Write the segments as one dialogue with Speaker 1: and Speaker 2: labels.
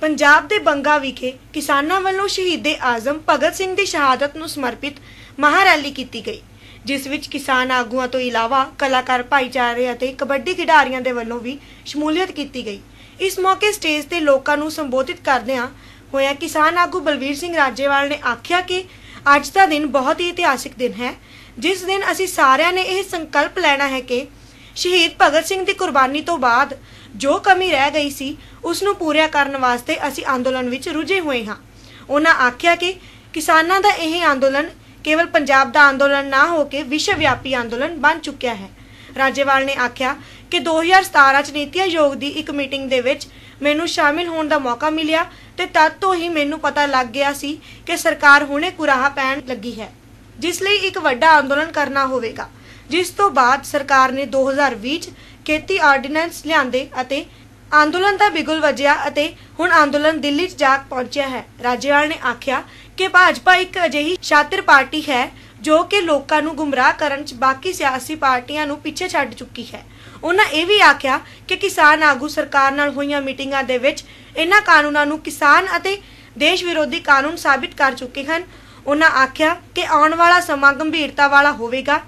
Speaker 1: ਪੰਜਾਬ ਦੇ ਬੰਗਾ ਵਿਖੇ ਕਿਸਾਨਾਂ ਵੱਲੋਂ ਸ਼ਹੀਦ ਦੇ ਆਜ਼ਮ ਭਗਤ ਸਿੰਘ ਦੀ ਸ਼ਹਾਦਤ ਨੂੰ ਸਮਰਪਿਤ ਮਹਾਰੈਲੀ ਕੀਤੀ ਗਈ ਜਿਸ ਵਿੱਚ ਕਿਸਾਨ ਆਗੂਆਂ ਤੋਂ ਇਲਾਵਾ ਕਲਾਕਾਰ ਭਾਈਚਾਰੇ ਅਤੇ ਕਬੱਡੀ ਖਿਡਾਰੀਆਂ ਦੇ ਵੱਲੋਂ ਵੀ ਸ਼ਮੂਲੀਅਤ ਕੀਤੀ ਗਈ ਇਸ ਮੌਕੇ ਸਟੇਜ ਤੇ ਲੋਕਾਂ ਨੂੰ ਸੰਬੋਧਿਤ ਕਰਦਿਆਂ ਹੋਇਆ ਕਿਸਾਨ ਆਗੂ ਬਲਵੀਰ ਸਿੰਘ ਰਾਜੇਵਾਲ ਨੇ ਆਖਿਆ ਕਿ ਅੱਜ ਦਾ ਦਿਨ ਬਹੁਤ ਹੀ ਇਤਿਹਾਸਿਕ ਦਿਨ ਹੈ ਜਿਸ ਦਿਨ ਅਸੀਂ ਸਾਰਿਆਂ ਨੇ ਇਹ ਸੰਕਲਪ ਲੈਣਾ ਹੈ ਕਿ ਸ਼ਹੀਦ ਭਗਤ ਸਿੰਘ ਦੀ ਕੁਰਬਾਨੀ ਤੋਂ ਬਾਅਦ ਜੋ ਕਮੀ ਰਹਿ ਗਈ ਸੀ ਉਸ ਨੂੰ ਪੂਰਿਆ ਕਰਨ ਵਾਸਤੇ ਅਸੀਂ ਅੰਦੋਲਨ ਵਿੱਚ ਰੁੱਝੇ ਹੋਏ ਹਾਂ ਉਹਨਾਂ ਆਖਿਆ ਕਿ ਕਿਸਾਨਾਂ ਦਾ ਇਹ ਅੰਦੋਲਨ ਕੇਵਲ ਪੰਜਾਬ ਦਾ ਅੰਦੋਲਨ ਨਾ ਹੋ ਕੇ ਵਿਸ਼ਵ ਵਿਆਪੀ ਅੰਦੋਲਨ ਬਣ ਚੁੱਕਿਆ ਹੈ ਰਾਜੇਵਾਲ ਨੇ ਆਖਿਆ ਕਿ 2017 ਚ ਨੀਤੀ ਆਯੋਗ ਦੀ ਇੱਕ ਮੀਟਿੰਗ ਦੇ ਵਿੱਚ ਮੈਨੂੰ ਸ਼ਾਮਿਲ ਹੋਣ ਦਾ ਮੌਕਾ ਮਿਲਿਆ ਤੇ ਤਦ ਤੋਂ ਹੀ ਮੈਨੂੰ ਪਤਾ ਲੱਗ ਗਿਆ ਸੀ ਕਿ ਸਰਕਾਰ ਹੁਣੇ ਕੁਰਾਹ ਪੈਣ ਲੱਗੀ ਹੈ ਜਿਸ ਲਈ ਇੱਕ ਵੱਡਾ ਅੰਦੋਲਨ ਕਰਨਾ ਹੋਵੇਗਾ ਜਿਸ ਤੋਂ ਬਾਅਦ ਸਰਕਾਰ ਨੇ 2020 ਚ ਖੇਤੀ ਆਰਡੀਨੈਂਸ ਲਿਆਂਦੇ ਅਤੇ ਅੰਦੋਲਨ ਦਾ ਬਿਗੁਲ ਵਜਿਆ ਅਤੇ ਹੁਣ ਅੰਦੋਲਨ ਦਿੱਲੀ 'ਚ ਜਾ ਪਹੁੰਚਿਆ ਹੈ ਰਾਜੇਵਾਲ ਨੇ ਆਖਿਆ ਕਿ ਭਾਜਪਾ ਇੱਕ ਅਜਿਹੀ ਸ਼ਾਤਰ ਪਾਰਟੀ ਹੈ ਜੋ ਕਿ ਲੋਕਾਂ ਨੂੰ ਗੁੰਮਰਾਹ ਕਰਨ 'ਚ ਬਾਕੀ ਸਿਆਸੀ ਪਾਰਟੀਆਂ ਨੂੰ ਪਿੱਛੇ ਛੱਡ ਚੁੱਕੀ ਹੈ ਉਹਨਾਂ ਇਹ ਵੀ ਆਖਿਆ ਕਿ ਕਿਸਾਨ ਆਗੂ ਸਰਕਾਰ ਨਾਲ ਹੋਈਆਂ ਮੀਟਿੰਗਾਂ ਦੇ ਵਿੱਚ ਇਹਨਾਂ ਕਾਨੂੰਨਾਂ ਨੂੰ ਕਿਸਾਨ ਅਤੇ ਦੇਸ਼ ਵਿਰੋਧੀ ਕਾਨੂੰਨ ਸਾਬਿਤ ਕਰ ਚੁੱਕੇ ਹਨ ਉਹਨਾਂ ਆਖਿਆ ਕਿ ਆਉਣ ਵਾਲਾ ਸਮਾਂ ਗੰਭੀਰਤਾ ਵਾਲਾ ਹੋਵੇਗਾ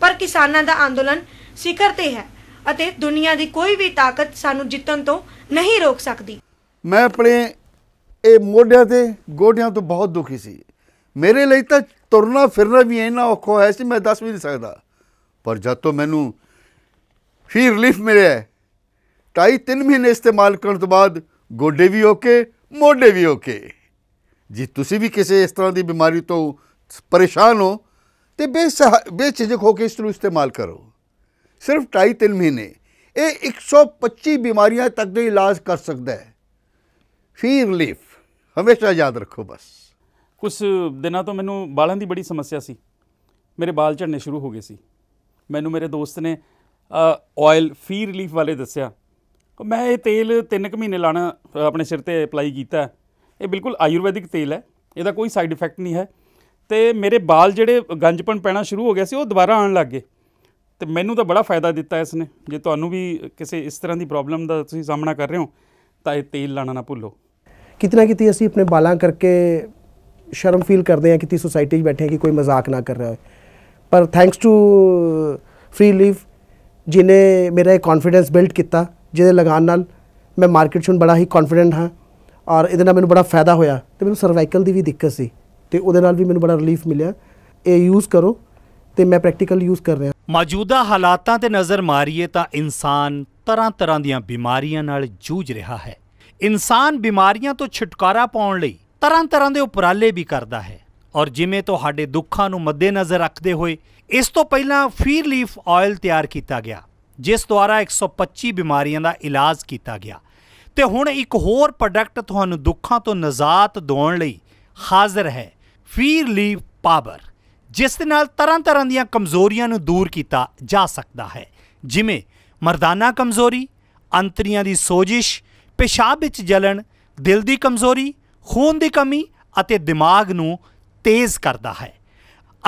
Speaker 1: ਪਰ ਕਿਸਾਨਾਂ ਦਾ ਅੰਦੋਲਨ ਸਿਖਰ ਤੇ ਹੈ ਅਤੇ ਦੁਨੀਆ ਦੀ ਕੋਈ ਵੀ ਤਾਕਤ ਸਾਨੂੰ ਜਿੱਤਣ ਤੋਂ ਨਹੀਂ ਰੋਕ ਸਕਦੀ
Speaker 2: ਮੈਂ ਆਪਣੇ ਇਹ ਮੋਢਿਆਂ ਤੇ ਗੋਡਿਆਂ ਤੋਂ ਬਹੁਤ ਦੁਖੀ ਸੀ ਮੇਰੇ ਲਈ ਤਾਂ ਤੁਰਨਾ ਫਿਰਨਾ ਵੀ ਇੰਨਾ ਔਖਾ ਹੋਇਆ ਸੀ ਮੈਂ ਦੱਸ ਵੀ ਨਹੀਂ ਸਕਦਾ ਪਰ ਜਦ ਤੋਂ ਮੈਨੂੰ ਫਿਰ ਰਿਲੀਫ ਮਿਲਿਆ 2 3 ਮਹੀਨੇ ਇਸਤੇਮਾਲ ਕਰਨ ਤੋਂ ਬਾਅਦ ਗੋਡੇ ਵੀ ਓਕੇ ਮੋਢੇ ਵੀ ਓਕੇ ਜੀ ਤੁਸੀਂ ਵੀ ਕਿਸੇ ਇਸ ਤਰ੍ਹਾਂ ਦੀ ਬਿਮਾਰੀ ਤੋਂ ਪਰੇਸ਼ਾਨ ਹੋ ਤੇ ਬੇਸਹਾ ਬੇਚਿਜਕ ਹੋ ਕੇ ਇਸ ਨੂੰ ਇਸਤੇਮਾਲ ਕਰੋ ਸਿਰਫ 2.5 ਮਹੀਨੇ ਇਹ 125 ਬਿਮਾਰੀਆਂ ਤੱਕ ਦੇ ਇਲਾਜ ਕਰ ਸਕਦਾ ਹੈ ਫੀ ਲੀਫ ਹਮੇਸ਼ਾ ਯਾਦ ਰੱਖੋ ਬਸ
Speaker 3: ਕੁਝ ਦਿਨਾਂ ਤੋਂ ਮੈਨੂੰ ਬਾਲਾਂ ਦੀ ਬੜੀ ਸਮੱਸਿਆ ਸੀ ਮੇਰੇ ਬਾਲ ਝੜਨੇ ਸ਼ੁਰੂ ਹੋ ਗਏ ਸੀ ਮੈਨੂੰ ਮੇਰੇ ਦੋਸਤ ਨੇ ਆਇਲ ਫੀ ਰਿਲੀਫ ਵਾਲੇ ਦੱਸਿਆ ਮੈਂ ਇਹ ਤੇਲ 3 ਕੁ ਮਹੀਨੇ ਲਾਣਾ ਆਪਣੇ ਸਿਰ ਤੇ ਅਪਲਾਈ ਕੀਤਾ ਇਹ ਬਿਲਕੁਲ ਆਯੁਰਵੈਦਿਕ ਤੇਲ ਹੈ ਇਹਦਾ ਕੋਈ ਸਾਈਡ ਇਫੈਕਟ ਨਹੀਂ ਹੈ ਤੇ ਮੇਰੇ ਵਾਲ ਜਿਹੜੇ ਗੰਜਪਣ ਪੈਣਾ ਸ਼ੁਰੂ ਹੋ ਗਿਆ ਸੀ ਉਹ ਦੁਬਾਰਾ ਆਉਣ ਲੱਗ ਗਏ ਤੇ ਮੈਨੂੰ ਤਾਂ ਬੜਾ ਫਾਇਦਾ ਦਿੱਤਾ ਇਸ ਨੇ ਜੇ ਤੁਹਾਨੂੰ ਵੀ ਕਿਸੇ ਇਸ ਤਰ੍ਹਾਂ ਦੀ ਪ੍ਰੋਬਲਮ ਦਾ ਤੁਸੀਂ ਸਾਹਮਣਾ ਕਰ ਰਹੇ ਹੋ ਤਾਂ ਇਹ ਤੇਲ ਲਾਣਾ ਨਾ ਭੁੱਲੋ
Speaker 4: ਕਿਤਨਾ ਕਿਤੇ ਅਸੀਂ ਆਪਣੇ ਬਾਲਾਂ ਕਰਕੇ ਸ਼ਰਮ ਫੀਲ ਕਰਦੇ ਹਾਂ ਕਿਤੇ ਸੋਸਾਇਟੀ 'ਚ ਬੈਠੇ ਹਾਂ ਕਿ ਕੋਈ ਮਜ਼ਾਕ ਨਾ ਕਰ ਰਿਹਾ ਹੋਵੇ ਪਰ ਥੈਂਕਸ ਟੂ ਫ੍ਰੀ ਲੀਵ ਜਿਨੇ ਮੇਰਾ ਇਹ ਕੌਨਫੀਡੈਂਸ ਬਿਲਡ ਕੀਤਾ ਜਿਹਦੇ ਲਗਾਨ ਨਾਲ ਮੈਂ ਮਾਰਕੀਟ 'ਚ ਬੜਾ ਹੀ ਕੌਨਫੀਡੈਂਟ ਹਾਂ ਔਰ ਇਹਦੇ ਨਾਲ ਮੈਨੂੰ ਬੜਾ ਫਾਇਦਾ ਹੋਇਆ ਤੇ ਮੈਨੂੰ ਸਰਵਾਈਕਲ ਦੀ ਵੀ ਦਿੱਕਤ ਸੀ ਤੇ ਉਹਦੇ ਨਾਲ ਵੀ ਮੈਨੂੰ ਬੜਾ ਰਿਲੀਫ ਮਿਲਿਆ ਇਹ ਯੂਜ਼ ਕਰੋ ਤੇ ਮੈਂ ਪ੍ਰੈਕਟੀਕਲ ਯੂਜ਼ ਕਰ ਰਿਹਾ
Speaker 5: ਮੌਜੂਦਾ ਹਾਲਾਤਾਂ ਤੇ ਨਜ਼ਰ ਮਾਰੀਏ ਤਾਂ ਇਨਸਾਨ ਤਰ੍ਹਾਂ ਤਰ੍ਹਾਂ ਦੀਆਂ ਬਿਮਾਰੀਆਂ ਨਾਲ ਜੂਝ ਰਿਹਾ ਹੈ ਇਨਸਾਨ ਬਿਮਾਰੀਆਂ ਤੋਂ ਛੁਟਕਾਰਾ ਪਾਉਣ ਲਈ ਤਰ੍ਹਾਂ ਤਰ੍ਹਾਂ ਦੇ ਉਪਰਾਲੇ ਵੀ ਕਰਦਾ ਹੈ ਔਰ ਜਿਵੇਂ ਤੁਹਾਡੇ ਦੁੱਖਾਂ ਨੂੰ ਮੱਦੇ ਨਜ਼ਰ ਰੱਖਦੇ ਹੋਏ ਇਸ ਤੋਂ ਪਹਿਲਾਂ ਫੀਰ ਲੀਫ ਆਇਲ ਤਿਆਰ ਕੀਤਾ ਗਿਆ ਜਿਸ ਦੁਆਰਾ 125 ਬਿਮਾਰੀਆਂ ਦਾ ਇਲਾਜ ਕੀਤਾ ਗਿਆ ਤੇ ਹੁਣ ਇੱਕ ਹੋਰ ਪ੍ਰੋਡਕਟ ਤੁਹਾਨੂੰ ਦੁੱਖਾਂ ਤੋਂ ਨਜ਼ਾਤ ਦਿਵਾਉਣ ਲਈ ਹਾਜ਼ਰ ਹੈ ਫੀਰ ਲੀਵ ਪਾਵਰ ਜਿਸ ਦੇ ਨਾਲ ਤਰ੍ਹਾਂ ਤਰ੍ਹਾਂ ਦੀਆਂ ਕਮਜ਼ੋਰੀਆਂ ਨੂੰ ਦੂਰ ਕੀਤਾ ਜਾ ਸਕਦਾ ਹੈ ਜਿਵੇਂ ਮਰਦਾਨਾ ਕਮਜ਼ੋਰੀ ਅੰਤਰੀਆਂ ਦੀ ਸੋਜਿਸ਼ ਪਿਸ਼ਾਬ ਵਿੱਚ ਜਲਣ ਦਿਲ ਦੀ ਕਮਜ਼ੋਰੀ ਖੂਨ ਦੀ ਕਮੀ ਅਤੇ ਦਿਮਾਗ ਨੂੰ ਤੇਜ਼ ਕਰਦਾ ਹੈ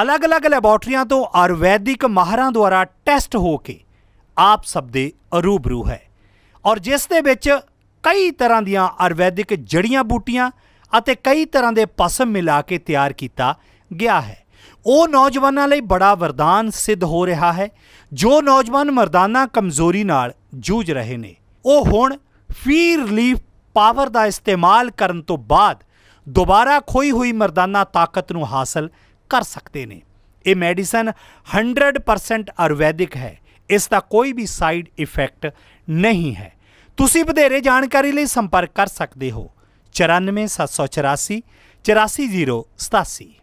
Speaker 5: ਅਲੱਗ-ਅਲੱਗ ਲੈਬੋਰਟਰੀਆਂ ਤੋਂ ਆਯੁਰਵੈਦਿਕ ਮਾਹਰਾਂ ਦੁਆਰਾ ਟੈਸਟ ਹੋ ਕੇ ਆਪ ਸਭ ਦੇ ਅਰੂਬਰੂ ਹੈ ਔਰ ਜਿਸ ਦੇ ਵਿੱਚ ਕਈ ਤਰ੍ਹਾਂ ਦੀਆਂ ਆਯੁਰਵੈਦਿਕ ਜੜੀਆਂ ਬੂਟੀਆਂ ਅਤੇ ਕਈ ਤਰ੍ਹਾਂ ਦੇ ਪਸਮ ਮਿਲਾ ਕੇ ਤਿਆਰ ਕੀਤਾ ਗਿਆ ਹੈ ਉਹ ਨੌਜਵਾਨਾਂ ਲਈ ਬੜਾ ਵਰਦਾਨ ਸਿੱਧ ਹੋ ਰਿਹਾ ਹੈ ਜੋ ਨੌਜਵਾਨ ਮਰਦਾਨਾ ਕਮਜ਼ੋਰੀ ਨਾਲ ਜੂਝ ਰਹੇ ਨੇ ਉਹ ਹੁਣ ਫੀ ਰਿਲੀਫ ਪਾਵਰ ਦਾ ਇਸਤੇਮਾਲ ਕਰਨ ਤੋਂ ਬਾਅਦ ਦੁਬਾਰਾ ਖੋਈ ਹੋਈ ਮਰਦਾਨਾ ਤਾਕਤ ਨੂੰ ਹਾਸਲ ਕਰ ਸਕਦੇ ਨੇ ਇਹ ਮੈਡੀਸਨ 100% ਆਯੁਰਵੈਦਿਕ ਹੈ ਇਸ ਦਾ ਕੋਈ ਵੀ ਸਾਈਡ ਇਫੈਕਟ ਨਹੀਂ ਹੈ ਤੁਸੀਂ ਵਧੇਰੇ ਜਾਣਕਾਰੀ ਲਈ ਸੰਪਰਕ ਕਰ ਸਕਦੇ ਹੋ 94784 84087